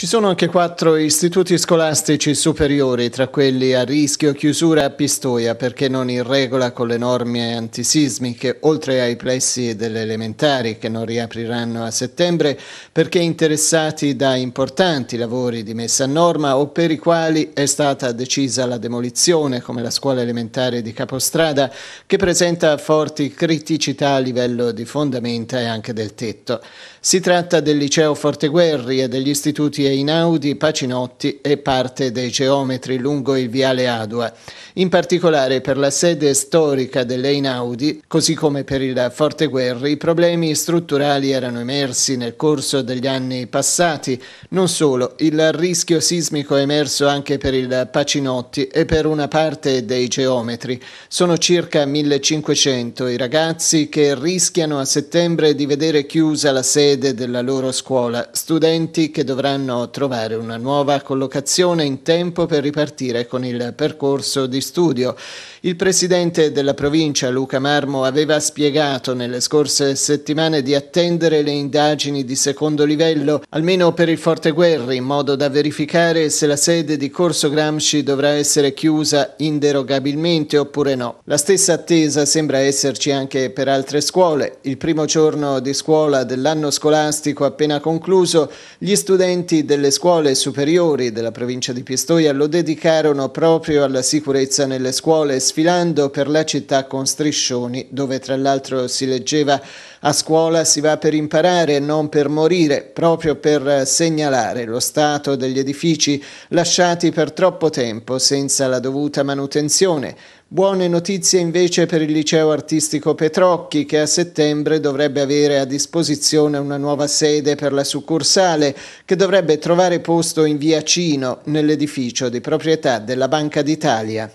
Ci sono anche quattro istituti scolastici superiori, tra quelli a rischio chiusura a Pistoia perché non in regola con le norme antisismiche, oltre ai plessi delle elementari che non riapriranno a settembre perché interessati da importanti lavori di messa a norma o per i quali è stata decisa la demolizione, come la scuola elementare di Capostrada, che presenta forti criticità a livello di fondamenta e anche del tetto. Si tratta del liceo Forteguerri e degli istituti Einaudi Pacinotti e parte dei geometri lungo il viale Adua. In particolare per la sede storica dell'Einaudi, così come per il Forte Guerri, i problemi strutturali erano emersi nel corso degli anni passati. Non solo, il rischio sismico è emerso anche per il Pacinotti e per una parte dei geometri. Sono circa 1500 i ragazzi che rischiano a settembre di vedere chiusa la sede della loro scuola, studenti che dovranno potranno trovare una nuova collocazione in tempo per ripartire con il percorso di studio. Il presidente della provincia Luca Marmo aveva spiegato nelle scorse settimane di attendere le indagini di secondo livello, almeno per il Forte Guerri, in modo da verificare se la sede di Corso Gramsci dovrà essere chiusa inderogabilmente oppure no. La stessa attesa sembra esserci anche per altre scuole. Il primo giorno di scuola dell'anno scolastico appena concluso, gli studenti delle scuole superiori della provincia di Pistoia lo dedicarono proprio alla sicurezza nelle scuole, sfilando per la città con striscioni, dove tra l'altro si leggeva a scuola si va per imparare e non per morire, proprio per segnalare lo stato degli edifici lasciati per troppo tempo senza la dovuta manutenzione. Buone notizie invece per il liceo artistico Petrocchi che a settembre dovrebbe avere a disposizione una nuova sede per la succursale che dovrebbe trovare posto in via Cino nell'edificio di proprietà della Banca d'Italia.